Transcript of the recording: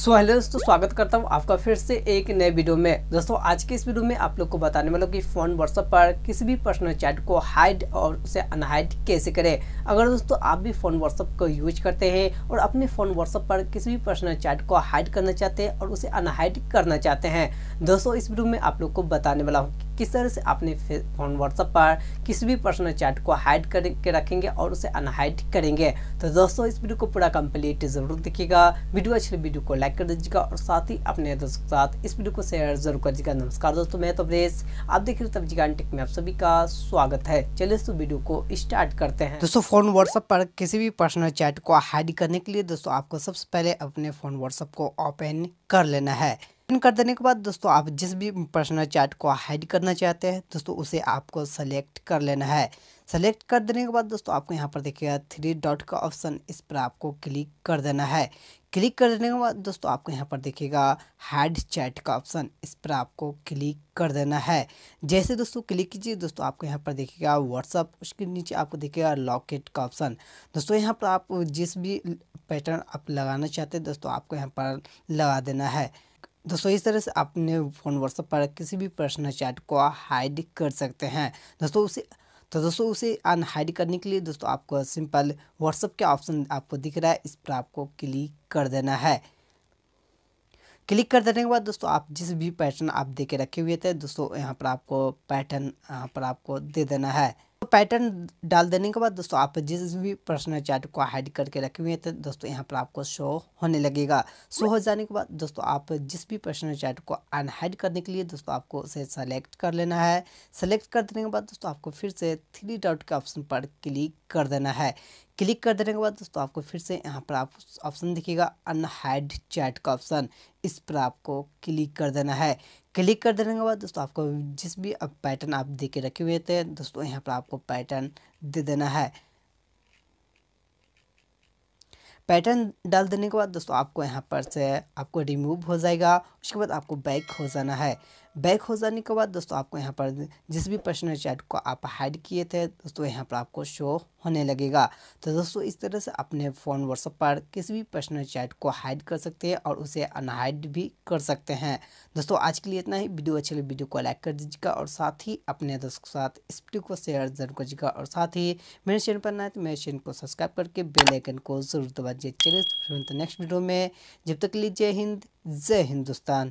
so hello दोस्तों स्वागत करता हूँ आपका फिर से एक नए वीडियो में दोस्तों आज के इस वीडियो में आप लोग को बताने वाला हूँ कि फ़ोन व्हाट्सअप पर किसी भी पर्सनल चैट को हाइड और उसे अनहाइड कैसे करें अगर दोस्तों आप भी फ़ोन व्हाट्सअप को यूज करते हैं और अपने फ़ोन व्हाट्सअप पर किसी भी पर्सनल चैट को हाइड करना चाहते हैं और उसे अनहाइड करना चाहते हैं दोस्तों इस वीडियो में आप लोग को बताने वाला हूँ किस तरह से अपने फोन व्हाट्सएप पर किसी भी पर्सनल चैट को हाइड करके रखेंगे और उसे अनहाइड करेंगे तो दोस्तों इस वीडियो को पूरा कंप्लीट जरूर देखिएगा वीडियो अच्छी वीडियो को लाइक कर दीजिएगा और साथ ही अपने दोस्तों के साथ इस वीडियो को शेयर जरूर कर दीजिएगा नमस्कार दोस्तों मैं तब्रेस आप देख रहे तब्जी में आप सभी का स्वागत है चलिए इस वीडियो को स्टार्ट करते हैं दोस्तों फोन व्हाट्सएप पर किसी भी पर्सनल चैट को हाइड करने के लिए दोस्तों आपको सबसे पहले अपने फोन व्हाट्सएप को ओपन कर लेना है कर देने के बाद दोस्तों आप जिस भी पर्सनल चैट को हाइड करना चाहते हैं दोस्तों उसे आपको सेलेक्ट कर लेना है सेलेक्ट कर देने के बाद दोस्तों आपको यहाँ पर देखिएगा थ्री डॉट का ऑप्शन इस पर आपको क्लिक कर देना है क्लिक कर देने के बाद दोस्तों आपको यहाँ पर देखिएगा हाइड चैट का ऑप्शन इस पर आपको क्लिक कर देना है जैसे दोस्तों क्लिक कीजिए दोस्तों आपको यहाँ पर देखिएगा व्हाट्सअप उसके नीचे आपको देखिएगा लॉकेट का ऑप्शन दोस्तों यहाँ पर आप जिस भी पैटर्न आप लगाना चाहते हैं दोस्तों आपको यहाँ पर लगा देना है दोस्तों इस तरह से अपने फ़ोन व्हाट्सएप पर किसी भी पर्सनल चैट को हाइड कर सकते हैं दोस्तों उसे तो दोस्तों उसे अनहाइड करने के लिए दोस्तों आपको सिंपल व्हाट्सअप के ऑप्शन आपको दिख रहा है इस पर आपको क्लिक कर देना है क्लिक कर देने के बाद दोस्तों आप जिस भी पैटर्न आप दे के रखे हुए थे दोस्तों यहाँ पर आपको पैटर्न यहाँ पर आपको दे देना है पैटर्न डाल देने के बाद दोस्तों आप जिस भी पर्सनल चार्ट को हाइड करके रखे हुए हैं तो दोस्तों यहाँ पर आपको शो होने लगेगा शो हो जाने के बाद दोस्तों आप जिस भी पर्सनल चार्ट को अनहाइड करने के लिए दोस्तों आपको उसे सेलेक्ट कर लेना है सेलेक्ट कर देने के बाद दोस्तों आपको फिर से थ्री डॉट के ऑप्शन पर क्लिक कर देना है क्लिक कर देने के बाद दोस्तों आपको फिर से यहाँ पर आप ऑप्शन दिखेगा अनहाइड चैट का ऑप्शन इस पर आपको क्लिक कर देना है क्लिक कर देने के बाद दोस्तों आपको जिस भी आप पैटर्न आप दे के रखे हुए थे दोस्तों यहाँ पर आपको पैटर्न दे देना है पैटर्न डाल देने के बाद दोस्तों आपको यहाँ पर से आपको रिमूव हो जाएगा उसके बाद आपको बैक हो जाना है बैक हो जाने के बाद दोस्तों आपको यहाँ पर जिस भी पर्सनल चैट को आप हाइड किए थे दोस्तों यहाँ पर आपको शो होने लगेगा तो दोस्तों इस तरह से अपने फ़ोन व्हाट्सअप पर किसी भी पर्सनल चैट को हाइड कर सकते हैं और उसे अनहाइड भी कर सकते हैं दोस्तों आज के लिए इतना ही वीडियो अच्छी लगे वीडियो को लाइक कर दीजिएगा और साथ ही अपने दोस्तों के साथ इस वीडियो को शेयर जरूर करिएगा और साथ ही मेरे चैनल पर ना तो मेरे चैनल को सब्सक्राइब करके बेलाइकन को जरूर दबा दीजिए चलिए नेक्स्ट वीडियो में जब तक लीजिए हिंद जय हिंदुस्तान